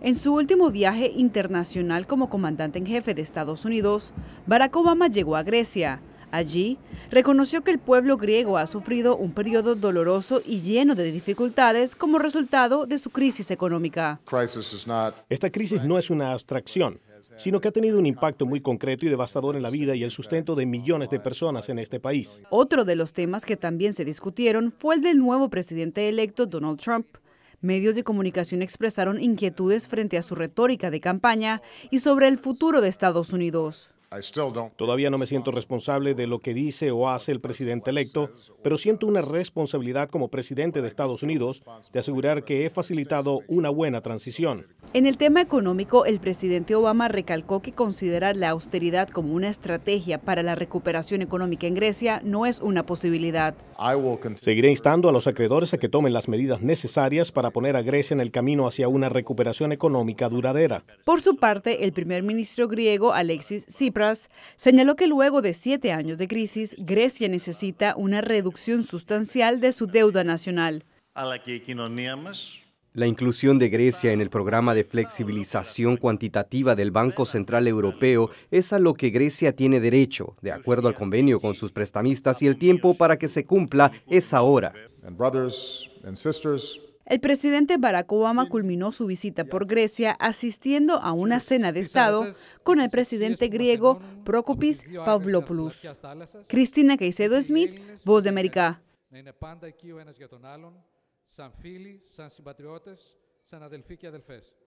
En su último viaje internacional como comandante en jefe de Estados Unidos, Barack Obama llegó a Grecia. Allí, reconoció que el pueblo griego ha sufrido un periodo doloroso y lleno de dificultades como resultado de su crisis económica. Esta crisis no es una abstracción, sino que ha tenido un impacto muy concreto y devastador en la vida y el sustento de millones de personas en este país. Otro de los temas que también se discutieron fue el del nuevo presidente electo Donald Trump Medios de comunicación expresaron inquietudes frente a su retórica de campaña y sobre el futuro de Estados Unidos. Todavía no me siento responsable de lo que dice o hace el presidente electo, pero siento una responsabilidad como presidente de Estados Unidos de asegurar que he facilitado una buena transición. En el tema económico, el presidente Obama recalcó que considerar la austeridad como una estrategia para la recuperación económica en Grecia no es una posibilidad. Seguiré instando a los acreedores a que tomen las medidas necesarias para poner a Grecia en el camino hacia una recuperación económica duradera. Por su parte, el primer ministro griego Alexis Tsipras señaló que luego de siete años de crisis, Grecia necesita una reducción sustancial de su deuda nacional. La inclusión de Grecia en el programa de flexibilización cuantitativa del Banco Central Europeo es a lo que Grecia tiene derecho, de acuerdo al convenio con sus prestamistas, y el tiempo para que se cumpla es ahora. El presidente Barack Obama culminó su visita por Grecia asistiendo a una cena de Estado con el presidente griego Prokopis Pavlopoulos. Cristina Caicedo Smith, Voz de América. σαν φίλοι, σαν συμπατριώτες, σαν αδελφοί και αδελφές.